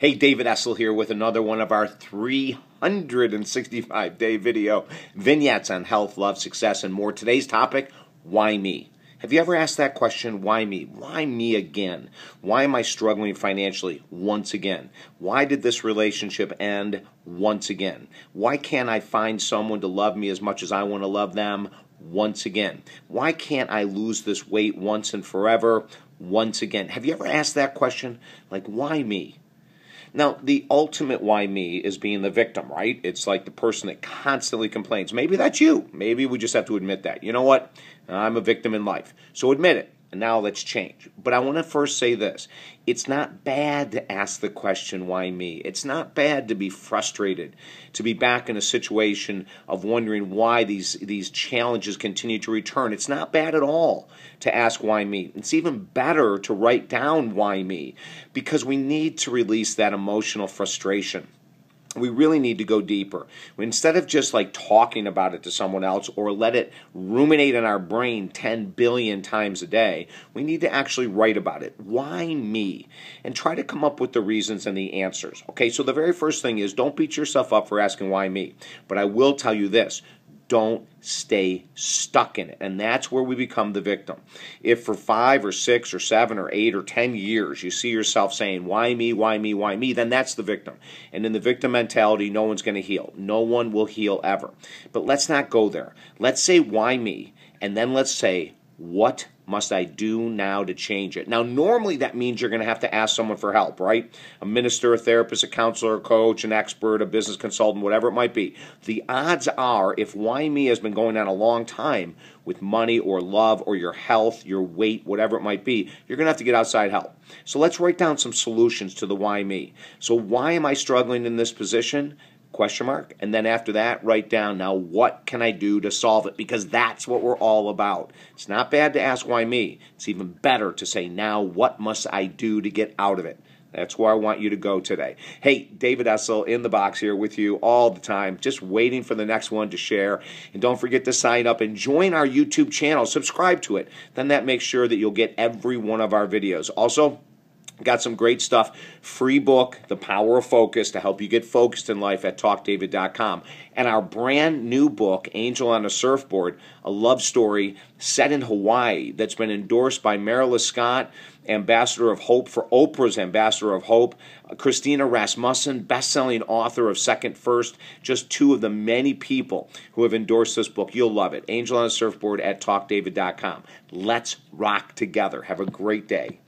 Hey, David Essel here with another one of our 365 day video vignettes on health, love, success, and more. Today's topic why me? Have you ever asked that question, why me? Why me again? Why am I struggling financially once again? Why did this relationship end once again? Why can't I find someone to love me as much as I want to love them once again? Why can't I lose this weight once and forever once again? Have you ever asked that question? Like, why me? Now, the ultimate why me is being the victim, right? It's like the person that constantly complains. Maybe that's you. Maybe we just have to admit that. You know what? I'm a victim in life. So admit it. And now let's change. But I want to first say this it's not bad to ask the question, why me? It's not bad to be frustrated, to be back in a situation of wondering why these, these challenges continue to return. It's not bad at all to ask, why me? It's even better to write down, why me? Because we need to release that emotional frustration we really need to go deeper. Instead of just like talking about it to someone else or let it ruminate in our brain 10 billion times a day, we need to actually write about it. Why me? And try to come up with the reasons and the answers. Okay, so the very first thing is don't beat yourself up for asking why me. But I will tell you this don't stay stuck in it. And that's where we become the victim. If for five or six or seven or eight or ten years you see yourself saying, why me, why me, why me, then that's the victim. And in the victim mentality, no one's going to heal. No one will heal ever. But let's not go there. Let's say, why me? And then let's say, what must I do now to change it? Now, normally that means you're going to have to ask someone for help, right? A minister, a therapist, a counselor, a coach, an expert, a business consultant, whatever it might be. The odds are, if why me has been going on a long time with money or love or your health, your weight, whatever it might be, you're going to have to get outside help. So let's write down some solutions to the why me. So, why am I struggling in this position? question mark and then after that write down now what can i do to solve it because that's what we're all about it's not bad to ask why me it's even better to say now what must i do to get out of it that's where I want you to go today. Hey, David Essel in the box here with you all the time, just waiting for the next one to share. And don't forget to sign up and join our YouTube channel. Subscribe to it. Then that makes sure that you'll get every one of our videos. Also, Got some great stuff. Free book, The Power of Focus, to help you get focused in life at talkdavid.com. And our brand new book, Angel on a Surfboard, a love story set in Hawaii that's been endorsed by Marilla Scott, Ambassador of Hope for Oprah's Ambassador of Hope, Christina Rasmussen, best-selling author of Second First, just two of the many people who have endorsed this book. You'll love it. Angel on a Surfboard at talkdavid.com. Let's rock together. Have a great day.